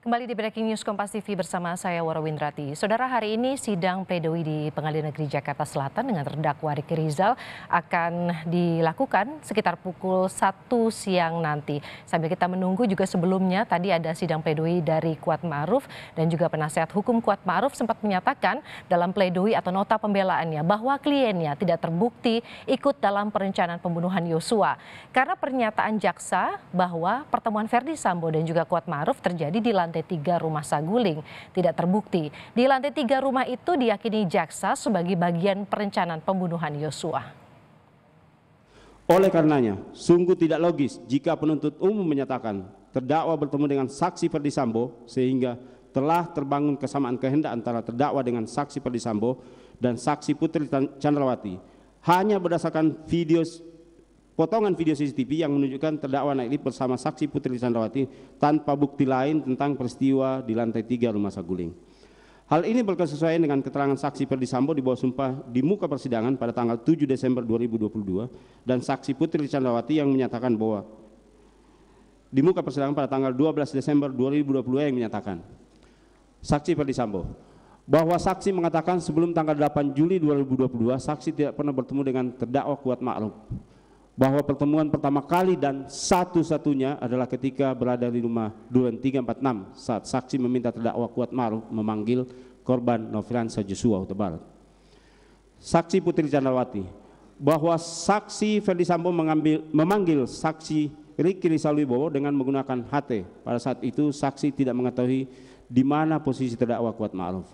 Kembali di Breaking News Kompas TV bersama saya Windrati. Saudara hari ini sidang pledoi di Pengadilan Negeri Jakarta Selatan dengan terdakwa Riki Rizal akan dilakukan sekitar pukul 1 siang nanti. Sambil kita menunggu juga sebelumnya tadi ada sidang pledoi dari Kuat Ma'ruf dan juga penasehat hukum Kuat Ma'ruf sempat menyatakan dalam pledoi atau nota pembelaannya bahwa kliennya tidak terbukti ikut dalam perencanaan pembunuhan Yosua. Karena pernyataan jaksa bahwa pertemuan Verdi Sambo dan juga Kuat Ma'ruf terjadi di lantai lantai tiga rumah Saguling tidak terbukti. Di lantai tiga rumah itu diyakini jaksa sebagai bagian perencanaan pembunuhan Yosua. Oleh karenanya, sungguh tidak logis jika penuntut umum menyatakan terdakwa bertemu dengan saksi Perdisambo sehingga telah terbangun kesamaan kehendak antara terdakwa dengan saksi Perdisambo dan saksi Putri Chandrawati hanya berdasarkan video Potongan video CCTV yang menunjukkan terdakwa naik lift bersama saksi Putri Chandrawati tanpa bukti lain tentang peristiwa di lantai tiga rumah Saguling. Hal ini berkesesuaian dengan keterangan saksi Perdisambo di bawah sumpah di muka persidangan pada tanggal 7 Desember 2022 dan saksi Putri Chandrawati yang menyatakan bahwa di muka persidangan pada tanggal 12 Desember 2022 yang menyatakan saksi Perdisambo bahwa saksi mengatakan sebelum tanggal 8 Juli 2022 saksi tidak pernah bertemu dengan terdakwa Kuat makhluk bahwa pertemuan pertama kali dan satu-satunya adalah ketika berada di rumah Duren 346 saat saksi meminta terdakwa Kuat Maruf memanggil korban Novriansa Joshua Huta Saksi Putri Candrawati bahwa saksi Ferdi Sambo mengambil, memanggil saksi Riki Wibowo dengan menggunakan HT. Pada saat itu saksi tidak mengetahui di mana posisi terdakwa Kuat Ma'ruf.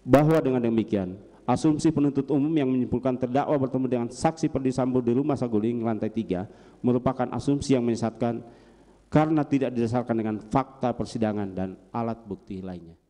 Bahwa dengan demikian Asumsi penuntut umum yang menyimpulkan terdakwa bertemu dengan saksi Perdisambo di rumah Saguling lantai 3 merupakan asumsi yang menyesatkan karena tidak didasarkan dengan fakta persidangan dan alat bukti lainnya.